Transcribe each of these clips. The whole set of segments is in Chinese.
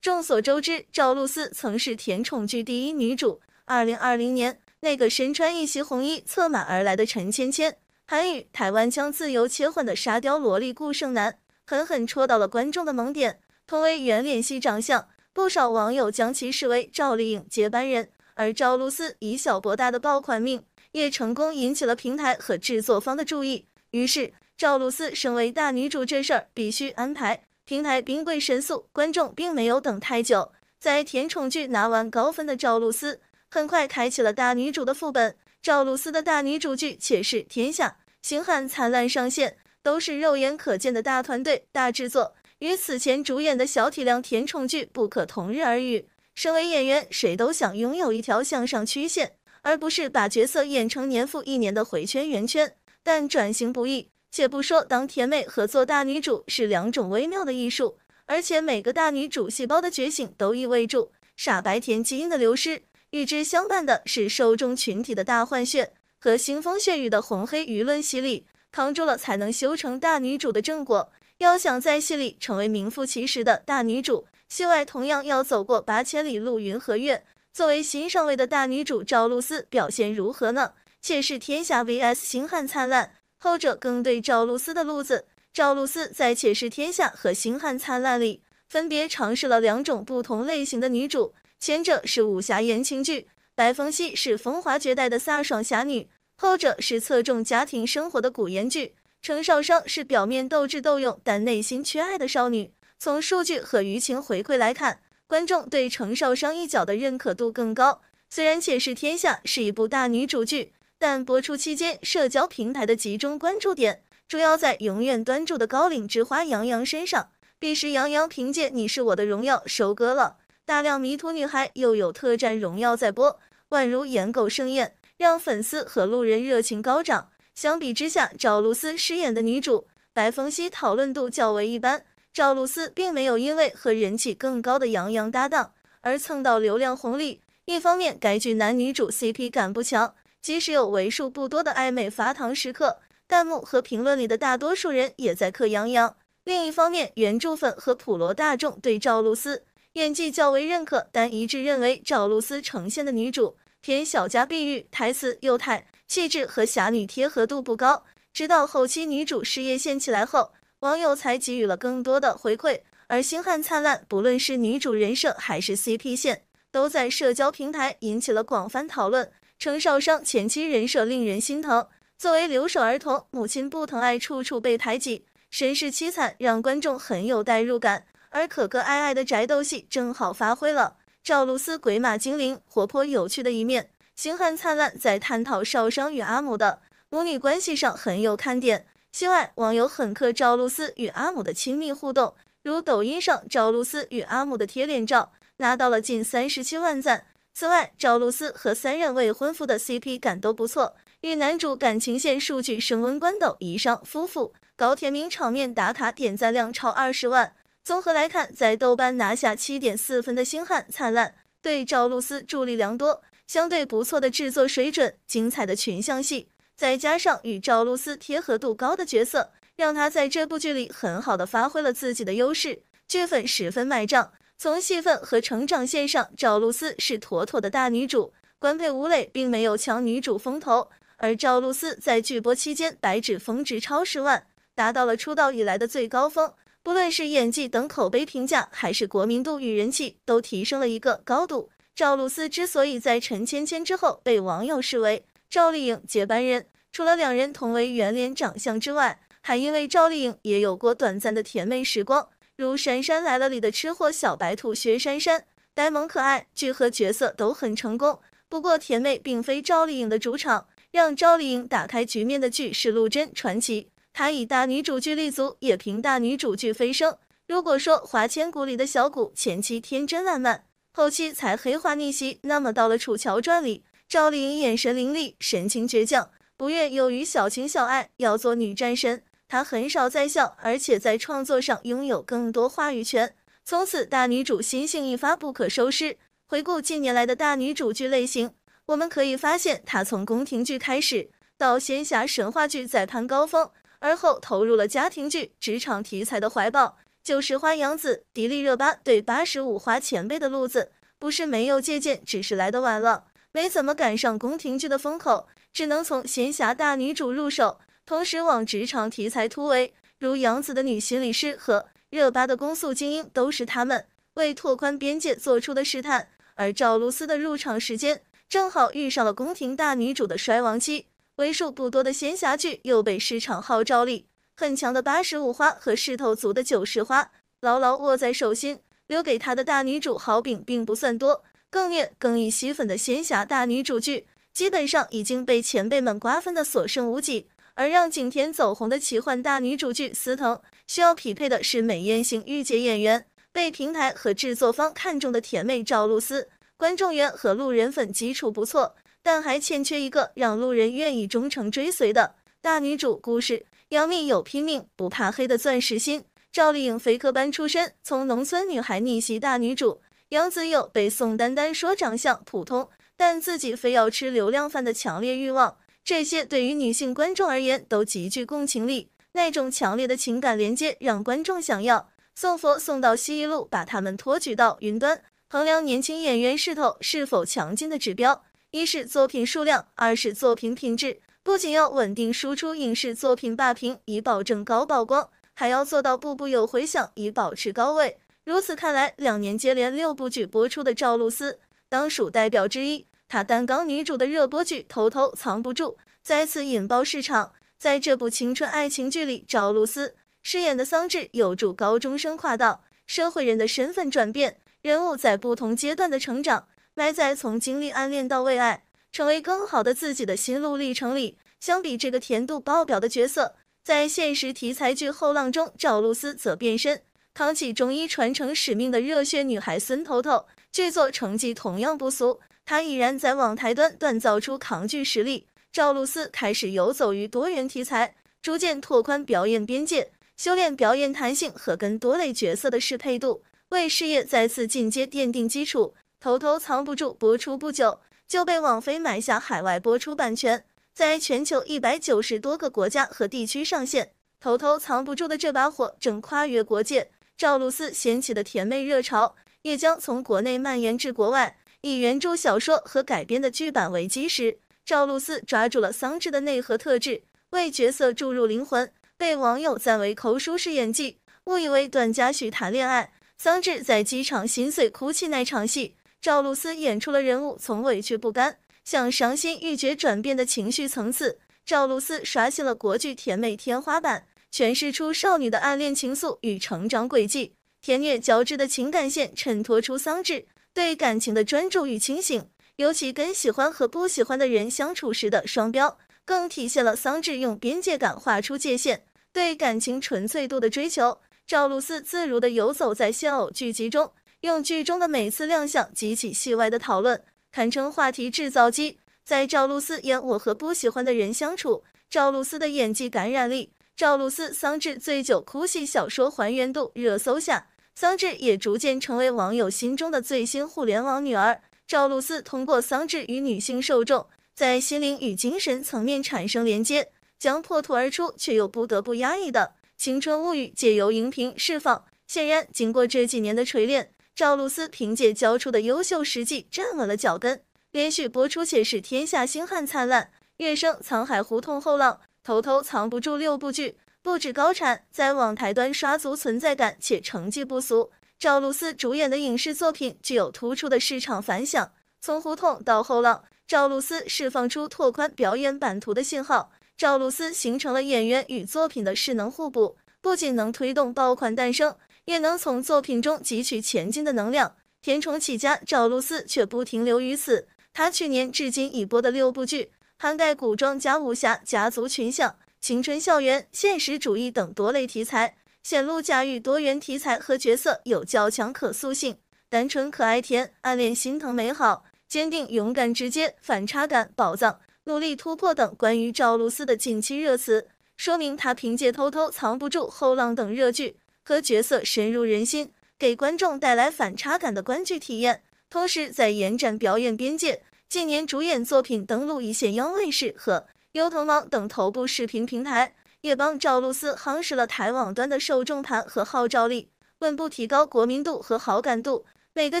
众所周知，赵露思曾是甜宠剧第一女主。二零二零年，那个身穿一袭红衣策马而来的陈芊芊，韩语、台湾腔自由切换的沙雕萝莉顾胜男，狠狠戳到了观众的萌点。同为圆脸系长相，不少网友将其视为赵丽颖接班人。而赵露思以小博大的爆款命，也成功引起了平台和制作方的注意。于是，赵露思身为大女主这事儿必须安排。平台兵贵神速，观众并没有等太久。在甜宠剧拿完高分的赵露思，很快开启了大女主的副本。赵露思的大女主剧且是天下、星汉灿烂上线，都是肉眼可见的大团队、大制作，与此前主演的小体量甜宠剧不可同日而语。身为演员，谁都想拥有一条向上曲线，而不是把角色演成年复一年的回圈圆圈。但转型不易。且不说当甜妹和做大女主是两种微妙的艺术，而且每个大女主细胞的觉醒都意味住傻白甜基因的流失，与之相伴的是受众群体的大换血和腥风血雨的红黑舆论洗礼，扛住了才能修成大女主的正果。要想在戏里成为名副其实的大女主，戏外同样要走过八千里路云和月。作为新上位的大女主赵露思表现如何呢？且是天下 vs 星汉灿烂。后者更对赵露思的路子。赵露思在《且试天下》和《星汉灿烂》里分别尝试了两种不同类型的女主，前者是武侠言情剧，白风夕是风华绝代的飒爽侠女；后者是侧重家庭生活的古言剧，程少商是表面斗智斗勇但内心缺爱的少女。从数据和舆情回馈来看，观众对程少商一角的认可度更高。虽然《且试天下》是一部大女主剧。但播出期间，社交平台的集中关注点主要在永远端住的高岭之花杨洋身上。彼时，杨洋凭借《你是我的荣耀》收割了大量迷途女孩，又有《特战荣耀》在播，宛如演狗盛宴，让粉丝和路人热情高涨。相比之下，赵露思饰演的女主白凤溪讨论度较为一般。赵露思并没有因为和人气更高的杨洋搭档而蹭到流量红利。一方面，该剧男女主 CP 感不强。即使有为数不多的暧昧发糖时刻，弹幕和评论里的大多数人也在嗑杨洋。另一方面，原著粉和普罗大众对赵露思演技较为认可，但一致认为赵露思呈现的女主偏小家碧玉台词又太，气质和侠女贴合度不高。直到后期女主事业线起来后，网友才给予了更多的回馈。而星汉灿烂，不论是女主人设还是 CP 线，都在社交平台引起了广泛讨论。程少商前妻人设令人心疼，作为留守儿童，母亲不疼爱，处处被排挤，身世凄惨，让观众很有代入感。而可可爱爱的宅斗戏正好发挥了赵露思鬼马精灵、活泼有趣的一面。星汉灿烂在探讨少商与阿母的母女关系上很有看点。戏外，网友很磕赵露思与阿母的亲密互动，如抖音上赵露思与阿母的贴脸照，拿到了近三十七万赞。此外，赵露思和三任未婚夫的 CP 感都不错，与男主感情线数据升温。关斗、一上夫妇、高天明场面打卡点赞量超二十万。综合来看，在豆瓣拿下七点四分的《星汉灿烂》，对赵露思助力良多。相对不错的制作水准、精彩的群像戏，再加上与赵露思贴合度高的角色，让她在这部剧里很好的发挥了自己的优势，剧粉十分买账。从戏份和成长线上，赵露思是妥妥的大女主。官配吴磊并没有抢女主风头，而赵露思在剧播期间，白纸峰值超十万，达到了出道以来的最高峰。不论是演技等口碑评价，还是国民度与人气，都提升了一个高度。赵露思之所以在陈芊芊之后被网友视为赵丽颖接班人，除了两人同为圆脸长相之外，还因为赵丽颖也有过短暂的甜美时光。如《杉杉来了》里的吃货小白兔薛杉杉，呆萌可爱，剧和角色都很成功。不过甜妹并非赵丽颖的主场，让赵丽颖打开局面的剧是《陆贞传奇》，她以大女主剧立足，也凭大女主剧飞升。如果说《花千骨》里的小骨前期天真烂漫，后期才黑化逆袭，那么到了《楚乔传》里，赵丽颖眼神凌厉，神情倔强，不愿有于小情小爱，要做女战神。她很少在笑，而且在创作上拥有更多话语权。从此，大女主心性一发不可收拾。回顾近年来的大女主剧类型，我们可以发现，她从宫廷剧开始，到仙侠神话剧再攀高峰，而后投入了家庭剧、职场题材的怀抱。就是花央子、迪丽热巴对八十五花前辈的路子，不是没有借鉴，只是来得晚了，没怎么赶上宫廷剧的风口，只能从仙侠大女主入手。同时往职场题材突围，如杨紫的女心理师和热巴的攻速精英，都是他们为拓宽边界做出的试探。而赵露思的入场时间正好遇上了宫廷大女主的衰亡期，为数不多的仙侠剧又被市场号召力很强的八十五花和势头足的九十花牢牢握在手心，留给她的大女主好饼并不算多。更虐更易吸粉的仙侠大女主剧，基本上已经被前辈们瓜分的所剩无几。而让景甜走红的奇幻大女主剧《司藤》，需要匹配的是美艳型御姐演员，被平台和制作方看中的甜妹赵露思，观众缘和路人粉基础不错，但还欠缺一个让路人愿意忠诚追随的大女主故事。杨幂有拼命不怕黑的钻石心，赵丽颖非科班出身，从农村女孩逆袭大女主。杨紫有被宋丹丹说长相普通，但自己非要吃流量饭的强烈欲望。这些对于女性观众而言都极具共情力，那种强烈的情感连接让观众想要送佛送到西一路，把他们托举到云端。衡量年轻演员势头是否强劲的指标，一是作品数量，二是作品品质。不仅要稳定输出影视作品霸屏，以保证高曝光，还要做到步步有回响，以保持高位。如此看来，两年接连六部剧播出的赵露思，当属代表之一。她担纲女主的热播剧，偷偷藏不住，再次引爆市场。在这部青春爱情剧里，赵露思饰演的桑稚有助高中生跨到社会人的身份转变，人物在不同阶段的成长，埋在从经历暗恋到为爱成为更好的自己的心路历程里。相比这个甜度爆表的角色，在现实题材剧《后浪》中，赵露思则变身扛起中医传承使命的热血女孩孙头头，剧作成绩同样不俗。他已然在网台端锻造出扛剧实力，赵露思开始游走于多元题材，逐渐拓宽表演边界，修炼表演弹性和跟多类角色的适配度，为事业再次进阶奠定基础。《偷偷藏不住》播出不久，就被网飞买下海外播出版权，在全球一百九十多个国家和地区上线。《偷偷藏不住》的这把火正跨越国界，赵露思掀起的甜妹热潮也将从国内蔓延至国外。以原著小说和改编的剧版为基石，赵露思抓住了桑稚的内核特质，为角色注入灵魂，被网友赞为“抠书式演技”。误以为段嘉许谈恋爱，桑稚在机场心碎哭泣那场戏，赵露思演出了人物从委屈不甘向伤心欲绝转变的情绪层次。赵露思刷新了国剧甜美天花板，诠释出少女的暗恋情愫与成长轨迹，甜虐交织的情感线衬托出桑稚。对感情的专注与清醒，尤其跟喜欢和不喜欢的人相处时的双标，更体现了桑稚用边界感画出界限，对感情纯粹度的追求。赵露思自如地游走在现偶剧集中，用剧中的每次亮相激起戏外的讨论，堪称话题制造机。在赵露思演我和不喜欢的人相处，赵露思的演技感染力，赵露思桑稚醉酒哭戏小说还原度热搜下。桑稚也逐渐成为网友心中的最新互联网女儿。赵露思通过桑稚与女性受众在心灵与精神层面产生连接，将破土而出却又不得不压抑的青春物语借由荧屏释放。显然，经过这几年的锤炼，赵露思凭借交出的优秀实绩站稳了脚跟，连续播出且是天下星汉灿烂、月升沧海、胡同后浪、偷偷藏不住六部剧。不止高产，在网台端刷足存在感，且成绩不俗。赵露思主演的影视作品具有突出的市场反响。从胡同到后浪，赵露思释放出拓宽表演版图的信号。赵露思形成了演员与作品的势能互补，不仅能推动爆款诞生，也能从作品中汲取前进的能量。甜宠起家，赵露思却不停留于此。她去年至今已播的六部剧，涵盖古装加武侠家族群像。青春、校园、现实主义等多类题材，显露驾驭多元题材和角色有较强可塑性。单纯、可爱、甜，暗恋、心疼、美好，坚定、勇敢、直接，反差感、宝藏、努力突破等关于赵露思的近期热词，说明她凭借《偷偷藏不住》《后浪》等热剧和角色深入人心，给观众带来反差感的观剧体验。同时，在延展表演边界，近年主演作品登陆一线央卫视和。优腾网等头部视频平台也帮赵露思夯实了台网端的受众盘和号召力，稳步提高国民度和好感度。每个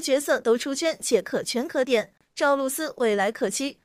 角色都出圈且可圈可点，赵露思未来可期。